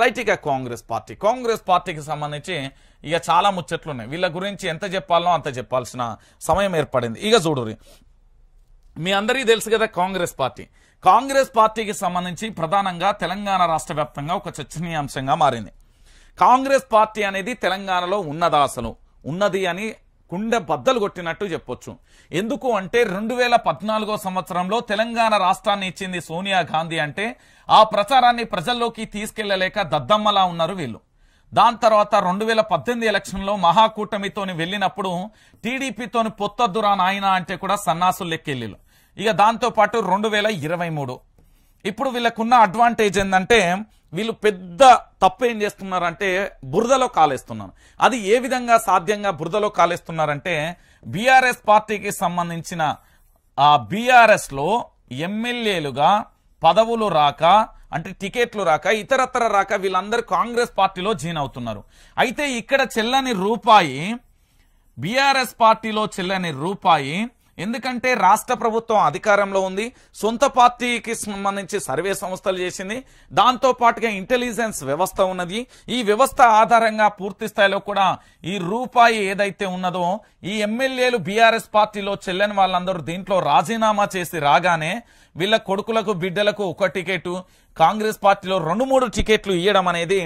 right ఇక Congress party Congress పార్టీకి సంబంధించి ఇక చాలా ముచ్చట్లు ఉన్నాయి వీళ్ళ గురించి ఎంత చెప్పాలనో అంత చెప్పాల్సిన సమయం ఏర్పడింది ఇక చూడురి మీ అందరికీ తెలుసు కదా కాంగ్రెస్ పార్టీ కాంగ్రెస్ పార్టీకి సంబంధించి ప్రధానంగా తెలంగాణ రాష్ట్ర ఒక చర్చనీయాంశంగా మారింది కాంగ్రెస్ పార్టీ అనేది తెలంగాణలో ఉన్నదా అసలు ఉన్నది అని కుండ బద్దలు కొట్టినట్టు చెప్పొచ్చు ఎందుకు అంటే రెండు వేల పద్నాలుగో సంవత్సరంలో తెలంగాణ రాష్ట్రాన్ని ఇచ్చింది సోనియా గాంధీ అంటే ఆ ప్రచారాన్ని ప్రజల్లోకి తీసుకెళ్లలేక దద్దమ్మలా ఉన్నారు వీళ్ళు దాని తర్వాత రెండు వేల పద్దెనిమిది ఎలక్షన్లో మహాకూటమితోని వెళ్ళినప్పుడు టీడీపీతోని పొత్తద్దురా నాయన అంటే కూడా సన్నాసులు లెక్కెళ్ళిళ్ళు ఇక దాంతోపాటు రెండు వేల ఇరవై మూడు ఇప్పుడు వీళ్ళకున్న అడ్వాంటేజ్ ఏంటంటే వీళ్ళు పెద్ద తప్పు ఏం చేస్తున్నారంటే బురదలో కాలేస్తున్నారు అది ఏ విధంగా సాధ్యంగా బురదలో కాలేస్తున్నారంటే బీఆర్ఎస్ పార్టీకి సంబంధించిన ఆ బీఆర్ఎస్లో ఎమ్మెల్యేలుగా పదవులు రాక అంటే టికెట్లు రాక ఇతరత్ర రాక వీళ్ళందరూ కాంగ్రెస్ పార్టీలో జీన్ అవుతున్నారు అయితే ఇక్కడ చెల్లని రూపాయి బీఆర్ఎస్ పార్టీలో చెల్లని రూపాయి ఎందుకంటే రాష్ట్ర ప్రభుత్వం అధికారంలో ఉంది సొంత పార్టీకి సంబంధించి సర్వే సంస్థలు చేసింది దాంతో పాటుగా ఇంటెలిజెన్స్ వ్యవస్థ ఉన్నది ఈ వ్యవస్థ ఆధారంగా పూర్తి స్థాయిలో కూడా ఈ రూపాయి ఏదైతే ఉన్నదో ఈ ఎమ్మెల్యేలు బీఆర్ఎస్ పార్టీలో చెల్లని వాళ్ళందరూ దీంట్లో రాజీనామా చేసి రాగానే వీళ్ళ కొడుకులకు బిడ్డలకు ఒక టికెట్ కాంగ్రెస్ పార్టీలో రెండు మూడు టికెట్లు ఇవ్వడం అనేది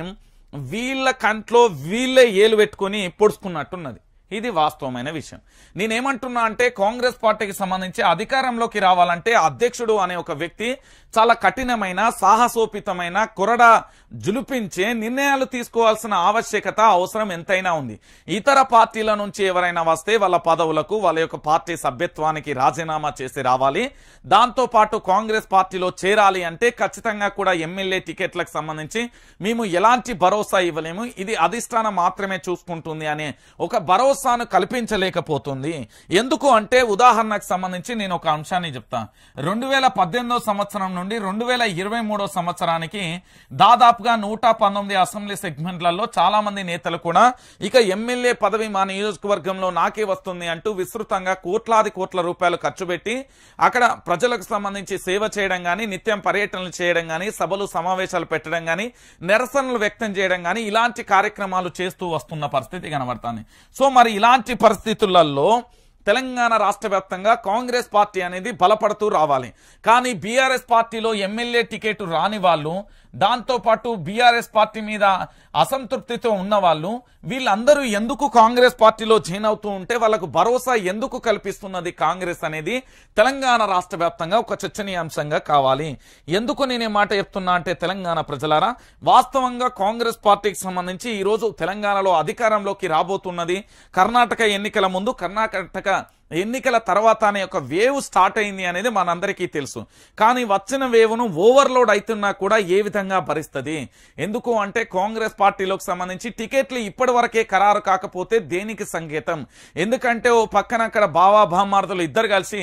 వీళ్ళ కంట్లో వీళ్ళే ఏలు పెట్టుకుని పొడుచుకున్నట్టున్నది ఇది వాస్తవమైన విషయం నేనేమంటున్నా అంటే కాంగ్రెస్ పార్టీకి సంబంధించి అధికారంలోకి రావాలంటే అధ్యక్షుడు అనే ఒక వ్యక్తి చాలా కఠినమైన సాహసోపితమైన కొరడ జులిపించే నిర్ణయాలు తీసుకోవాల్సిన ఆవశ్యకత అవసరం ఎంతైనా ఉంది ఇతర పార్టీల నుంచి ఎవరైనా వస్తే వాళ్ళ పదవులకు వాళ్ళ యొక్క పార్టీ సభ్యత్వానికి రాజీనామా చేసి రావాలి దాంతో పాటు కాంగ్రెస్ పార్టీలో చేరాలి అంటే ఖచ్చితంగా కూడా ఎమ్మెల్యే టికెట్లకు సంబంధించి మేము ఎలాంటి భరోసా ఇవ్వలేము ఇది అధిష్టానం మాత్రమే చూసుకుంటుంది అనే ఒక భరోసా భరోసాను కల్పించలేకపోతుంది ఎందుకు అంటే ఉదాహరణకు సంబంధించి నేను ఒక అంశాన్ని చెప్తా రెండు వేల సంవత్సరం నుండి రెండు వేల సంవత్సరానికి దాదాపుగా నూట అసెంబ్లీ సెగ్మెంట్లలో చాలా మంది నేతలు కూడా ఇక ఎమ్మెల్యే పదవి మా నియోజకవర్గంలో నాకే వస్తుంది అంటూ విస్తృతంగా కోట్లాది కోట్ల రూపాయలు ఖర్చు పెట్టి అక్కడ ప్రజలకు సంబంధించి సేవ చేయడం కానీ నిత్యం పర్యటనలు చేయడం కానీ సభలు సమావేశాలు పెట్టడం కానీ నిరసనలు వ్యక్తం చేయడం కానీ ఇలాంటి కార్యక్రమాలు చేస్తూ వస్తున్న పరిస్థితి కనబడుతుంది సో మరి ఇలాంటి పరిస్థితులలో తెలంగాణ రాష్ట్ర వ్యాప్తంగా కాంగ్రెస్ పార్టీ అనేది బలపడుతూ రావాలి కానీ బీఆర్ఎస్ పార్టీలో ఎమ్మెల్యే టికెట్ రాని వాళ్ళు దాంతోపాటు బీఆర్ఎస్ పార్టీ మీద అసంతృప్తితో ఉన్న వాళ్ళు వీళ్ళందరూ ఎందుకు కాంగ్రెస్ పార్టీలో జాయిన్ అవుతూ ఉంటే వాళ్ళకు భరోసా ఎందుకు కల్పిస్తున్నది కాంగ్రెస్ అనేది తెలంగాణ రాష్ట్ర ఒక చర్చనీయాంశంగా కావాలి ఎందుకు నేనే మాట చెప్తున్నా అంటే తెలంగాణ ప్రజలారా వాస్తవంగా కాంగ్రెస్ పార్టీకి సంబంధించి ఈరోజు తెలంగాణలో అధికారంలోకి రాబోతున్నది కర్ణాటక ఎన్నికల ముందు కర్ణాటక ఎన్నికల తర్వాత అనే ఒక వేవ్ స్టార్ట్ అయింది అనేది మనందరికీ తెలుసు కానీ వచ్చిన వేవ్ను ఓవర్లోడ్ అవుతున్నా కూడా ఏ విధంగా భరిస్తుంది ఎందుకు అంటే కాంగ్రెస్ పార్టీలోకి సంబంధించి టికెట్లు ఇప్పటి వరకే ఖరారు కాకపోతే దేనికి సంకేతం ఎందుకంటే ఓ పక్కన అక్కడ బావా భామార్థులు ఇద్దరు కలిసి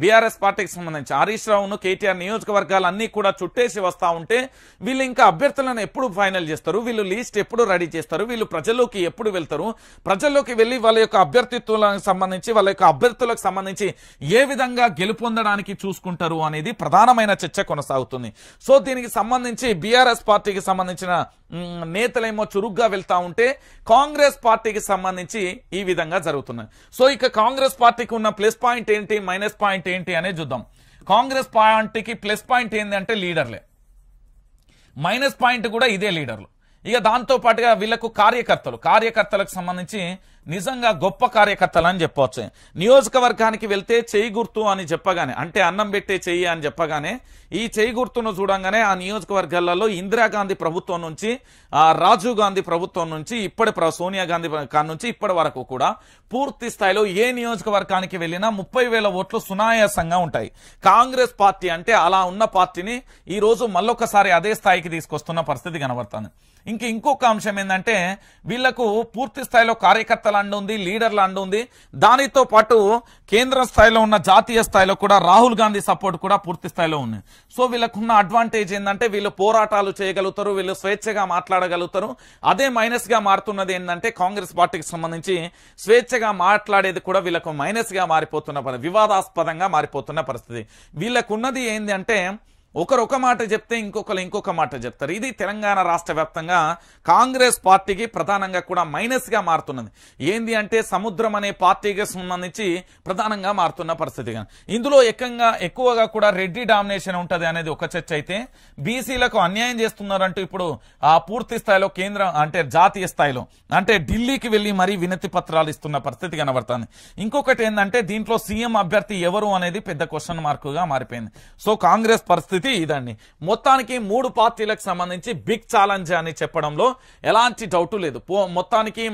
బీఆర్ఎస్ పార్టీకి సంబంధించి హరీష్ రావును కేటీఆర్ నియోజకవర్గాలన్నీ కూడా చుట్టేసి వస్తూ ఉంటే వీళ్ళు ఇంకా అభ్యర్థులను ఎప్పుడు ఫైనల్ చేస్తారు వీళ్ళు లీస్ట్ ఎప్పుడు రెడీ చేస్తారు వీళ్ళు ప్రజల్లోకి ఎప్పుడు వెళ్తారు ప్రజల్లోకి వెళ్ళి వాళ్ళ యొక్క అభ్యర్థిత్వానికి సంబంధించి వాళ్ళ యొక్క అభ్యర్థులకు సంబంధించి ఏ విధంగా గెలుపొందడానికి చూసుకుంటారు అనేది ప్రధానమైన చర్చ కొనసాగుతుంది సో దీనికి సంబంధించి బీఆర్ఎస్ పార్టీకి సంబంధించిన నేతలేమో చురుగ్గా వెళ్తా ఉంటే కాంగ్రెస్ పార్టీకి సంబంధించి ఈ విధంగా జరుగుతున్నాయి సో ఇక కాంగ్రెస్ పార్టీకి ఉన్న ప్లస్ పాయింట్ ఏంటి మైనస్ పాయింట్ ఏంటి అనేది చూద్దాం కాంగ్రెస్ పార్టీకి ప్లస్ పాయింట్ ఏంటంటే లీడర్లే మైనస్ పాయింట్ కూడా ఇదే లీడర్లు ఇక దాంతో పాటుగా వీళ్లకు కార్యకర్తలు కార్యకర్తలకు సంబంధించి నిజంగా గొప్ప కార్యకర్తలు అని చెప్పవచ్చు నియోజకవర్గానికి వెళ్తే చేయి గుర్తు అని చెప్పగానే అంటే అన్నం పెట్టే చెయ్యి అని చెప్పగానే ఈ చేయి గుర్తును చూడంగానే ఆ నియోజకవర్గాలలో ఇందిరాగాంధీ ప్రభుత్వం నుంచి రాజీవ్ గాంధీ ప్రభుత్వం నుంచి ఇప్పటి సోనియా గాంధీ నుంచి ఇప్పటి వరకు కూడా పూర్తి స్థాయిలో ఏ నియోజకవర్గానికి వెళ్ళినా ముప్పై వేల ఓట్లు సునాయాసంగా ఉంటాయి కాంగ్రెస్ పార్టీ అంటే అలా ఉన్న పార్టీని ఈ రోజు మళ్ళొకసారి అదే స్థాయికి తీసుకొస్తున్న పరిస్థితి కనబడుతుంది ఇంక ఇంకొక అంశం ఏంటంటే వీళ్లకు పూర్తి స్థాయిలో కార్యకర్తలు అండు ఉంది లీడర్ల ఉంది దానితో పాటు కేంద్ర స్థాయిలో ఉన్న జాతీయ స్థాయిలో కూడా రాహుల్ గాంధీ సపోర్ట్ కూడా పూర్తి స్థాయిలో ఉంది సో వీళ్ళకున్న అడ్వాంటేజ్ ఏంటంటే వీళ్ళు పోరాటాలు చేయగలుగుతారు వీళ్ళు స్వేచ్ఛగా మాట్లాడగలుగుతారు అదే మైనస్ గా మారుతున్నది ఏంటంటే కాంగ్రెస్ పార్టీకి సంబంధించి స్వేచ్ఛగా మాట్లాడేది కూడా వీళ్ళకు మైనస్ గా మారిపోతున్న వివాదాస్పదంగా మారిపోతున్న పరిస్థితి వీళ్ళకున్నది ఏంటంటే ఒకరు ఒక మాట చెప్తే ఇంకొకరు ఇంకొక మాట చెప్తారు ఇది తెలంగాణ రాష్ట్ర వ్యాప్తంగా కాంగ్రెస్ పార్టీకి ప్రధానంగా కూడా మైనస్గా మారుతున్నది ఏంది అంటే సముద్రం అనే పార్టీకి సంబంధించి ప్రధానంగా మారుతున్న పరిస్థితి ఇందులో ఎక్కంగా ఎక్కువగా కూడా రెడ్డి డామినేషన్ ఉంటుంది అనేది ఒక చర్చ అయితే బీసీలకు అన్యాయం చేస్తున్నారంటూ ఇప్పుడు ఆ పూర్తి స్థాయిలో కేంద్రం అంటే జాతీయ స్థాయిలో అంటే ఢిల్లీకి వెళ్ళి మరీ వినతి పత్రాలు ఇస్తున్న పరిస్థితి కనబడుతుంది ఇంకొకటి ఏంటంటే దీంట్లో సీఎం అభ్యర్థి ఎవరు అనేది పెద్ద క్వశ్చన్ మార్కుగా మారిపోయింది సో కాంగ్రెస్ పరిస్థితి స్థితి ఇదండి మొత్తానికి మూడు పార్టీలకు సంబంధించి బిగ్ ఛాలెంజ్ అని చెప్పడంలో ఎలాంటి డౌట్ లేదు మొత్తానికి